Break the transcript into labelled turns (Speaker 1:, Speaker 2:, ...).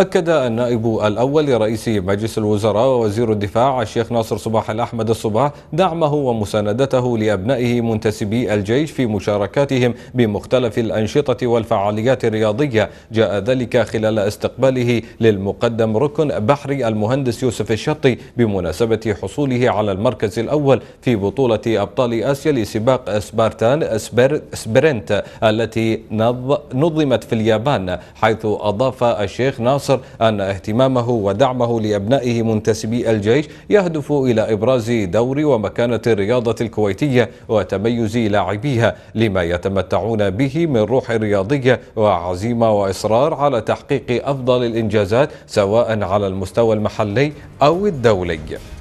Speaker 1: أكد النائب الأول لرئيس مجلس الوزراء ووزير الدفاع الشيخ ناصر صباح الأحمد الصباح دعمه ومساندته لأبنائه منتسبي الجيش في مشاركاتهم بمختلف الأنشطة والفعاليات الرياضية جاء ذلك خلال استقباله للمقدم ركن بحري المهندس يوسف الشطي بمناسبة حصوله على المركز الأول في بطولة أبطال آسيا لسباق سبارتان سبر سبرنت التي نظمت في اليابان حيث أضاف الشيخ ناصر مصر أن اهتمامه ودعمه لأبنائه منتسبي الجيش يهدف إلى إبراز دور ومكانة الرياضة الكويتية وتميز لاعبيها لما يتمتعون به من روح رياضية وعزيمة وإصرار على تحقيق أفضل الإنجازات سواء على المستوى المحلي أو الدولي